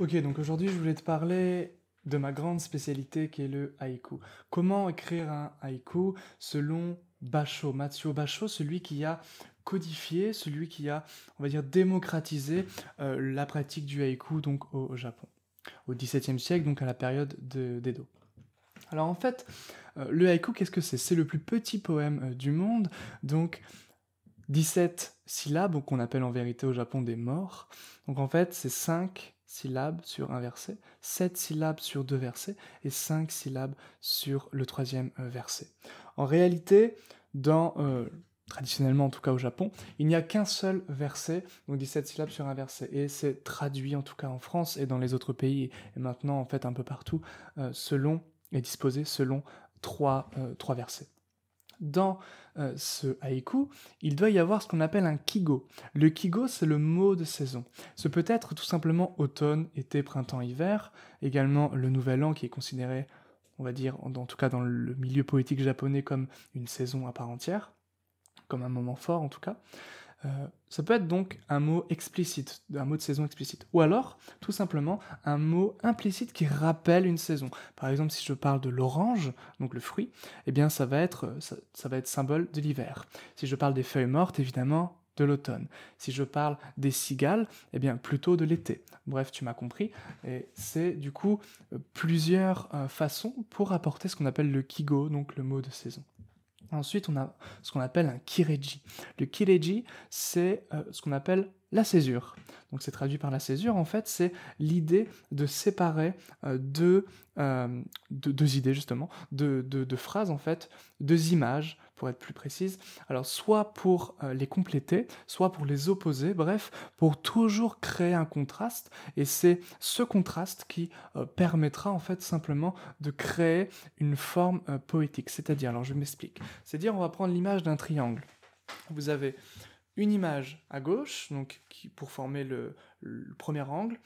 Ok, donc aujourd'hui, je voulais te parler de ma grande spécialité qui est le haïku. Comment écrire un haïku selon Basho, Mathieu Basho, celui qui a codifié, celui qui a, on va dire, démocratisé euh, la pratique du haïku donc au, Japon, au XVIIe siècle, donc à la période d'Edo. Alors en fait, euh, le haïku, qu'est-ce que c'est C'est le plus petit poème euh, du monde, donc 17 syllabes, qu'on appelle en vérité au Japon des morts. Donc en fait, c'est 5 syllabes sur un verset, sept syllabes sur deux versets et cinq syllabes sur le troisième euh, verset. En réalité, dans euh, traditionnellement en tout cas au Japon, il n'y a qu'un seul verset, donc 17 syllabes sur un verset, et c'est traduit en tout cas en France et dans les autres pays, et maintenant en fait un peu partout, euh, selon, et disposé selon trois, trois versets dans euh, ce haïku, il doit y avoir ce qu'on appelle un kigo. Le kigo, c'est le mot de saison. Ce peut être tout simplement automne, été, printemps, hiver, également le nouvel an qui est considéré, on va dire, en, tout cas dans le milieu poétique japonais, comme une saison à part entière, comme un moment fort en tout cas. Euh, ça peut être donc un mot explicite, un mot de saison explicite. Ou alors, tout simplement, un mot implicite qui rappelle une saison. Par exemple, si je parle de l'orange, donc le fruit, eh bien ça va être, symbole de l'hiver. Si je parle des feuilles mortes, évidemment, de l'automne. Si je parle des cigales, eh bien plutôt de l'été. Bref, tu m'as compris. Et c'est du coup plusieurs euh, façons pour apporter ce qu'on appelle le kigo, donc le mot de saison. Ensuite, on a ce qu'on appelle un kireji. Le kireji, c'est euh, ce qu'on appelle la césure. Donc c'est traduit par la césure, en fait, c'est l'idée de séparer euh, euh, deux, idées, justement, deux, phrases, en fait, deux images, pour être plus précise. Alors, soit pour euh, les compléter, soit pour les opposer, bref, pour toujours créer un contraste. Et c'est ce contraste qui permettra, en fait, simplement de créer une forme poétique. C'est-à-dire, alors je m'explique, c'est-à-dire, on va prendre l'image d'un triangle. Vous avez une image à gauche, donc qui, pour former le, premier angle,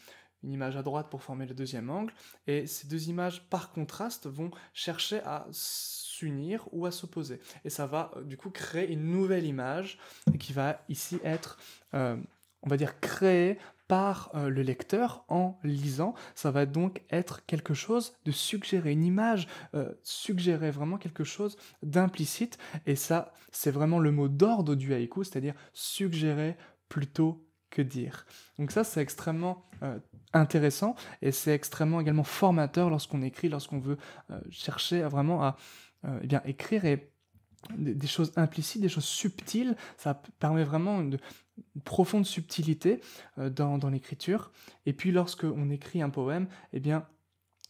une image à droite pour former le deuxième angle, et ces deux images par contraste vont chercher à s'unir ou à s'opposer. Et ça va euh, du coup créer une nouvelle image qui va ici être, euh, on va dire, créée par euh, le lecteur en lisant. Ça va donc être quelque chose de suggéré, une image, euh, suggérer vraiment quelque chose d'implicite. Et ça, c'est vraiment le mot d'ordre du haïku, c'est-à-dire suggérer plutôt que dire. Donc ça, c'est extrêmement euh, intéressant et c'est extrêmement également formateur lorsqu'on écrit, lorsqu'on veut chercher à vraiment à eh bien, écrire et des, choses implicites, des choses subtiles. Ça permet vraiment une, profonde subtilité euh, dans, l'écriture. Et puis lorsque on écrit un poème, eh bien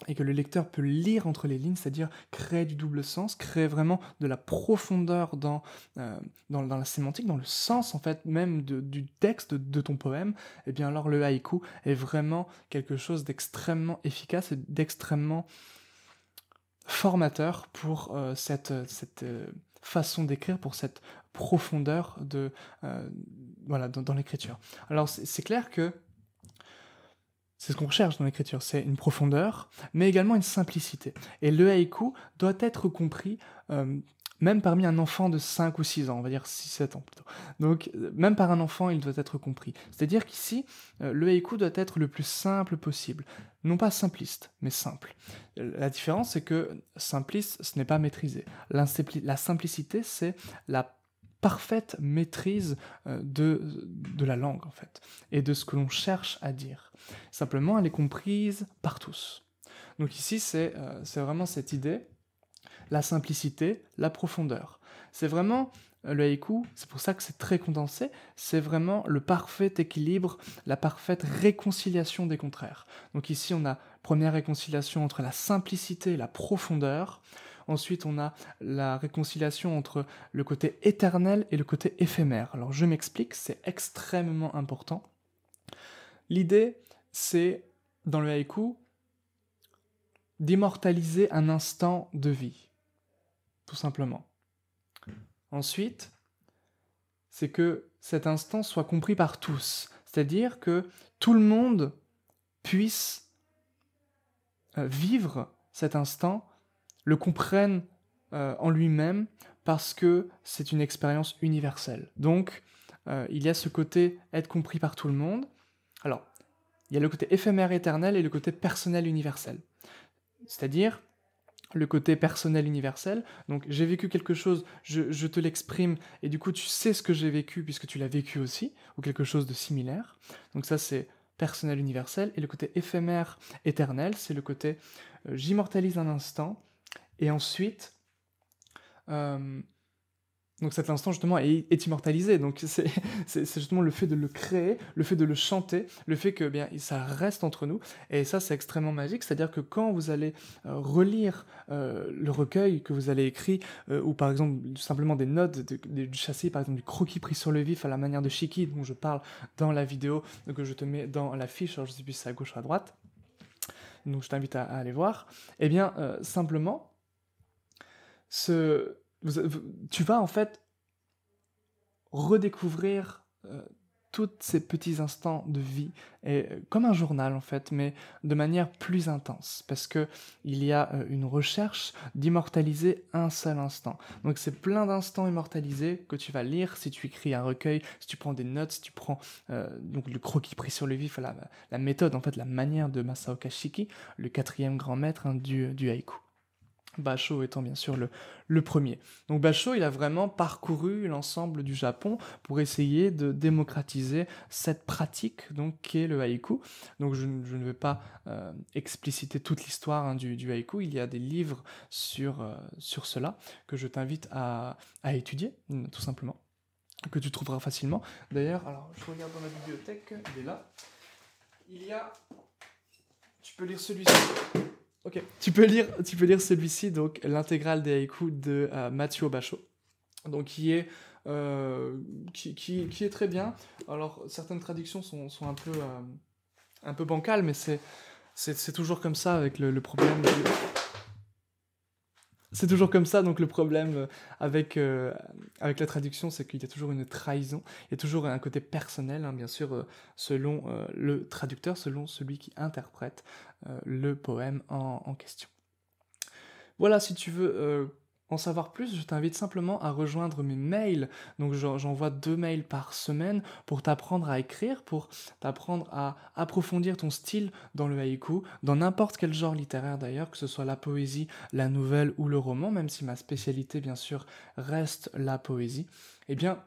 et que le lecteur peut lire entre les lignes, c'est-à-dire créer du double sens, créer vraiment de la profondeur dans, euh, dans, la sémantique, dans le sens en fait même du texte de ton poème, et eh bien alors le haïku est vraiment quelque chose d'extrêmement efficace et d'extrêmement formateur pour euh, cette, façon d'écrire, pour cette profondeur de, euh, voilà, dans, l'écriture. Alors c'est clair que c'est ce qu'on recherche dans l'écriture, c'est une profondeur, mais également une simplicité. Et le haïku doit être compris euh, même parmi un enfant de 5 ou 6 ans, on va dire 6-7 ans plutôt. Donc, même par un enfant, il doit être compris. C'est-à-dire qu'ici, euh, le haïku doit être le plus simple possible. Non pas simpliste, mais simple. La différence, c'est que simpliste, ce n'est pas maîtrisé. La simplicité, c'est la parfaite maîtrise euh, de, la langue, en fait, et de ce que l'on cherche à dire. Simplement, elle est comprise par tous. Donc ici, c'est euh, vraiment cette idée la simplicité, la profondeur. C'est vraiment euh, le haïku, c'est pour ça que c'est très condensé, c'est vraiment le parfait équilibre, la parfaite réconciliation des contraires. Donc ici, on a première réconciliation entre la simplicité et la profondeur. Ensuite, on a la réconciliation entre le côté éternel et le côté éphémère. Alors je m'explique, c'est extrêmement important. L'idée, c'est dans le haïku d'immortaliser un instant de vie tout simplement. Ensuite, c'est que cet instant soit compris par tous, c'est-à-dire que tout le monde puisse euh, vivre cet instant, le comprenne euh, en lui-même, parce que c'est une expérience universelle. Donc, euh, il y a ce côté être compris par tout le monde. Alors, il y a le côté éphémère éternel et le côté personnel universel. C'est-à-dire, le côté personnel universel. Donc j'ai vécu quelque chose, je, te l'exprime, et du coup tu sais ce que j'ai vécu puisque tu l'as vécu aussi, ou quelque chose de similaire. Donc ça c'est personnel universel, et le côté éphémère éternel, c'est le côté euh, j'immortalise un instant, et ensuite... Euh, donc cet instant justement est, immortalisé. Donc c'est justement le fait de le créer, le fait de le chanter, le fait que eh bien ça reste entre nous. Et ça c'est extrêmement magique. C'est-à-dire que quand vous allez euh, relire euh, le recueil que vous allez écrit, euh, ou par exemple simplement des notes de, du châssis, par exemple du croquis pris sur le vif à la manière de Chiki dont je parle dans la vidéo que je te mets dans la fiche. Alors je sais plus si c'est à gauche ou à droite. Donc je t'invite à, aller voir. Et eh bien simplement ce tu vas en fait redécouvrir euh, tous ces petits instants de vie et euh, comme un journal en fait mais de manière plus intense parce que il y a euh, une recherche d'immortaliser un seul instant donc c'est plein d'instants immortalisés que tu vas lire si tu écris un recueil si tu prends des notes si tu prends donc le croquis pris sur le vif la, méthode en fait la manière de Masaoka Shiki, le quatrième grand maître hein, du haïku Basho étant bien sûr le, premier. Donc Basho, il a vraiment parcouru l'ensemble du Japon pour essayer de démocratiser cette pratique donc qui le haïku. Donc je, ne vais pas euh, expliciter toute l'histoire hein, du, haïku, il y a des livres sur, euh, sur cela que je t'invite à, étudier, tout simplement, que tu trouveras facilement. D'ailleurs, alors je regarde dans la bibliothèque, il est là. Il y a... Tu peux lire celui-ci Ok. Tu peux lire, tu peux lire celui-ci, donc l'intégrale des haïkus de euh, Mathieu Bachot, donc qui est euh, qui, est très bien. Alors certaines traductions sont, un peu euh, un peu bancales, mais c'est c'est toujours comme ça avec le, le problème. De c'est toujours comme ça. Donc le problème euh, avec, euh, avec la traduction, c'est qu'il y a toujours une trahison. Il y a toujours un côté personnel, hein, bien sûr, euh, selon le traducteur, selon celui qui interprète le poème en, question. Voilà, si tu veux en savoir plus, je t'invite simplement à rejoindre mes mails. Donc j'envoie deux mails par semaine pour t'apprendre à écrire, pour t'apprendre à approfondir ton style dans le haïku, dans n'importe quel genre littéraire d'ailleurs, que ce soit la poésie, la nouvelle ou le roman, même si ma spécialité bien sûr reste la poésie. Eh bien,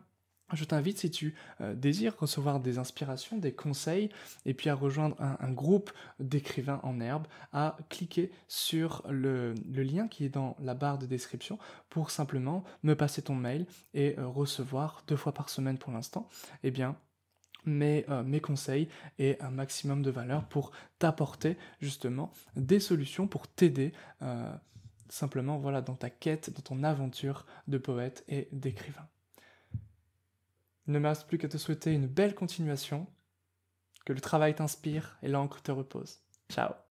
je t'invite, si tu euh, désires recevoir des inspirations, des conseils, et puis à rejoindre un, groupe d'écrivains en herbe, à cliquer sur le, lien qui est dans la barre de description pour simplement me passer ton mail et euh, recevoir deux fois par semaine pour l'instant, eh bien, mes, euh, mes conseils et un maximum de valeur pour t'apporter justement des solutions pour t'aider simplement voilà, dans ta quête, dans ton aventure de poète et d'écrivain. Il ne me reste plus qu'à te souhaiter une belle continuation, que le travail t'inspire et l'encre te repose. Ciao